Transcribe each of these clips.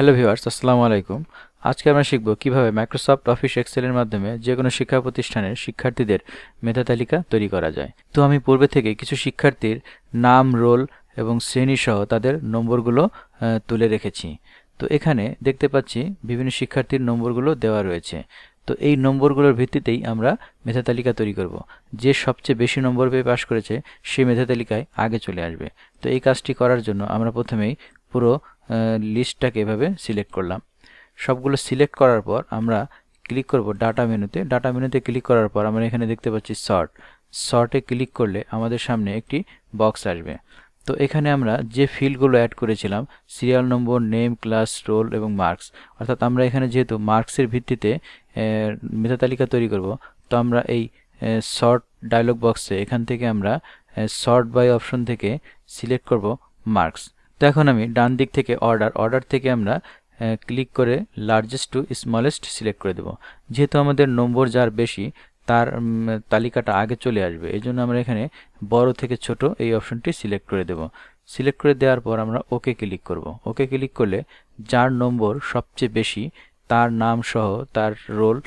hello viewers আসসালামু আলাইকুম আজকে আমরা শিখব কিভাবে মাইক্রোসফট অফিস এক্সেলের মাধ্যমে যে কোনো শিক্ষা প্রতিষ্ঠানের শিক্ষার্থীদের মেধা তালিকা তৈরি করা যায় তো আমি পূর্বে থেকে কিছু শিক্ষার্থীর নাম রোল এবং শ্রেণীসহ তাদের নম্বরগুলো তুলে রেখেছি তো এখানে দেখতে পাচ্ছি বিভিন্ন শিক্ষার্থীর নম্বরগুলো দেওয়া রয়েছে তো এই নম্বরগুলোর ভিত্তিতেই আমরা মেধা তালিকা তৈরি করব যে সবচেয়ে বেশি নম্বর পেয়ে পাশ করেছে সে মেধা তালিকায় আগে চলে আসবে তো এই কাজটি করার জন্য আমরা প্রথমেই পুরো লিস্টটাকে এভাবে সিলেক্ট করলাম সবগুলো সিলেক্ট করার পর আমরা ক্লিক করব ডাটা মেনুতে ডাটা মেনুতে ক্লিক করার পর আমরা এখানে দেখতে পাচ্ছি শর্ট শর্টে ক্লিক করলে আমাদের সামনে একটি বক্স আসবে তো এখানে আমরা যে ফিল্ডগুলো অ্যাড করেছিলাম serial number name class roll এবং মার্কস অর্থাৎ আমরা এখানে যেহেতু মার্কসের ভিত্তিতে মেধা তালিকা তৈরি করব তো আমরা এই শর্ট ডায়লগ বক্সে এখান থেকে আমরা শর্ট বাই অপশন থেকে সিলেক্ট করব মার্কস তো এখন আমি ডান দিক থেকে অর্ডার অর্ডার থেকে আমরা ক্লিক করে লার্জেস্ট টু স্মলেস্ট সিলেক্ট করে দেব যেহেতু আমাদের নম্বর যার বেশি তার তালিকাটা আগে চলে আসবে এই জন্য আমরা এখানে বড় থেকে ছোট এই অপশনটি সিলেক্ট করে দেব সিলেক্ট করে দেওয়ার পর আমরা ওকে ক্লিক করব ওকে ক্লিক করলে যার নম্বর সবচেয়ে বেশি তার নাম সহ তার রোল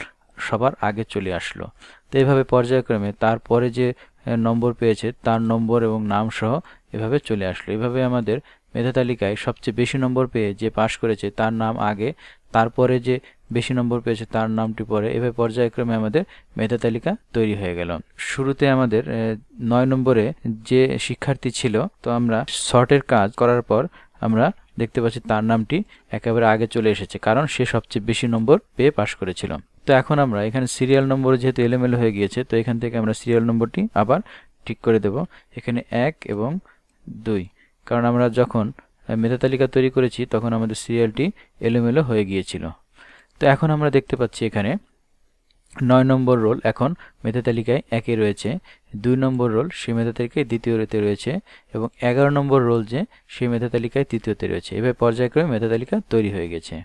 সবার আগে চলে আসলো তো এইভাবে পর্যায়ক্রমে তারপরে যে নম্বর পেয়েছে তার নম্বর এবং নাম সহ এভাবে চলে আসলো এভাবে আমাদের মেধা তালিকায় সবচেয়ে বেশি নম্বর পেয়ে যে পাশ করেছে তার নাম আগে তারপরে যে বেশি নম্বর পেয়েছে তার নামটি পরে এভাবে পর্যায়ক্রমে আমাদের মেধা তালিকা তৈরি হয়ে গেল শুরুতে আমাদের নয় নম্বরে যে শিক্ষার্থী ছিল তো আমরা শর্টের কাজ করার পর আমরা দেখতে পাচ্ছি তার নামটি একেবারে আগে চলে এসেছে কারণ সে সবচেয়ে বেশি নম্বর পেয়ে পাশ করেছিল তো এখন আমরা এখানে সিরিয়াল নম্বর যেহেতু এলোমেলো হয়ে গিয়েছে তো এখান থেকে আমরা সিরিয়াল নম্বরটি আবার ঠিক করে দেব এখানে এক এবং দুই কারণ আমরা যখন মেধা তালিকা তৈরি করেছি তখন আমাদের সিরিয়ালটি এলোমেলো হয়ে গিয়েছিল তো এখন আমরা দেখতে পাচ্ছি এখানে নয় নম্বর রোল এখন মেধা তালিকায় একে রয়েছে দুই নম্বর রোল সেই মেধা তালিকায় রেতে রয়েছে এবং এগারো নম্বর রোল যে সেই মেধা তালিকায় তৃতীয়তে রয়েছে এভাবে পর্যায়ক্রমে মেধা তালিকা তৈরি হয়ে গেছে